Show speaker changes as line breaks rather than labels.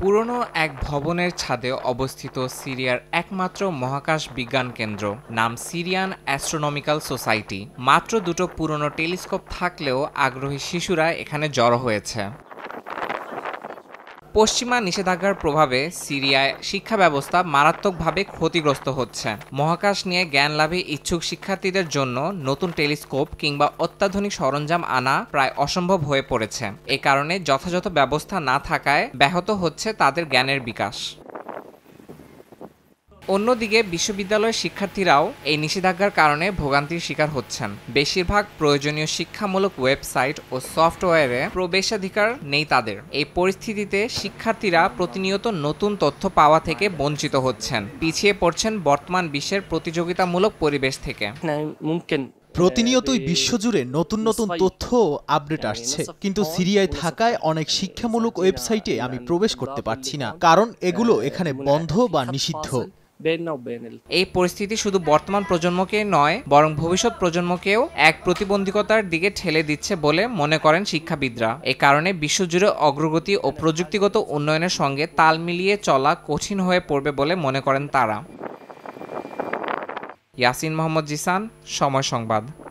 পুরনো এক ভবনের ছাদে অবস্থিত সিরিয়ার একমাত্র মহাকাশ বিজ্ঞান কেন্দ্র নাম সিরিয়ান অ্যাস্ট্রোনমিক্যাল সোসাইটি মাত্র দুটো পুরনো টেলিস্কোপ থাকলেও আগ্রহী শিশুরা এখানে জড়ো হয়েছে পশ্চিমা নিষেধাজ্ঞার প্রভাবে সিরিয়ায় শিক্ষা ব্যবস্থা মারাত্মকভাবে ক্ষতিগ্রস্ত হচ্ছে মহাকাশ নিয়ে জ্ঞান লাভে ইচ্ছুক শিক্ষার্থীদের জন্য নতুন টেলিস্কোপ কিংবা অত্যাধুনিক সরঞ্জাম আনা প্রায় অসম্ভব হয়ে পড়েছে এ কারণে যথাযথ ব্যবস্থা না থাকায় ব্যাহত হচ্ছে তাদের জ্ঞানের বিকাশ অন্যদিকে বিশ্ববিদ্যালয়ের শিক্ষার্থীরাও এই নিষেধাজ্ঞার কারণে ভোগান্তির শিকার হচ্ছেন বেশিরভাগ প্রয়োজনীয় শিক্ষামূলক ওয়েবসাইট ও সফটওয়্যারে প্রবেশাধিকার নেই তাদের এই পরিস্থিতিতে শিক্ষার্থীরা প্রতিনিয়ত নতুন তথ্য পাওয়া থেকে বঞ্চিত হচ্ছেন পিছিয়ে পড়ছেন বর্তমান বিশ্বের প্রতিযোগিতামূলক পরিবেশ থেকে প্রতিনিয়তই
বিশ্বজুড়ে নতুন নতুন তথ্য আপডেট আসছে কিন্তু সিরিয়ায় থাকায় অনেক শিক্ষামূলক ওয়েবসাইটে আমি প্রবেশ করতে পারছি না কারণ এগুলো এখানে বন্ধ বা নিষিদ্ধ
এই পরিস্থিতি শুধু বর্তমান প্রজন্মকে নয় বরং ভবিষ্যৎ প্রজন্মকেও এক প্রতিবন্ধকতার দিকে ঠেলে দিচ্ছে বলে মনে করেন শিক্ষাবিদরা এ কারণে বিশ্বজুড়ে অগ্রগতি ও প্রযুক্তিগত উন্নয়নের সঙ্গে তাল মিলিয়ে চলা কঠিন হয়ে পড়বে বলে মনে করেন তারা ইয়াসিন মোহাম্মদ জিসান সময় সংবাদ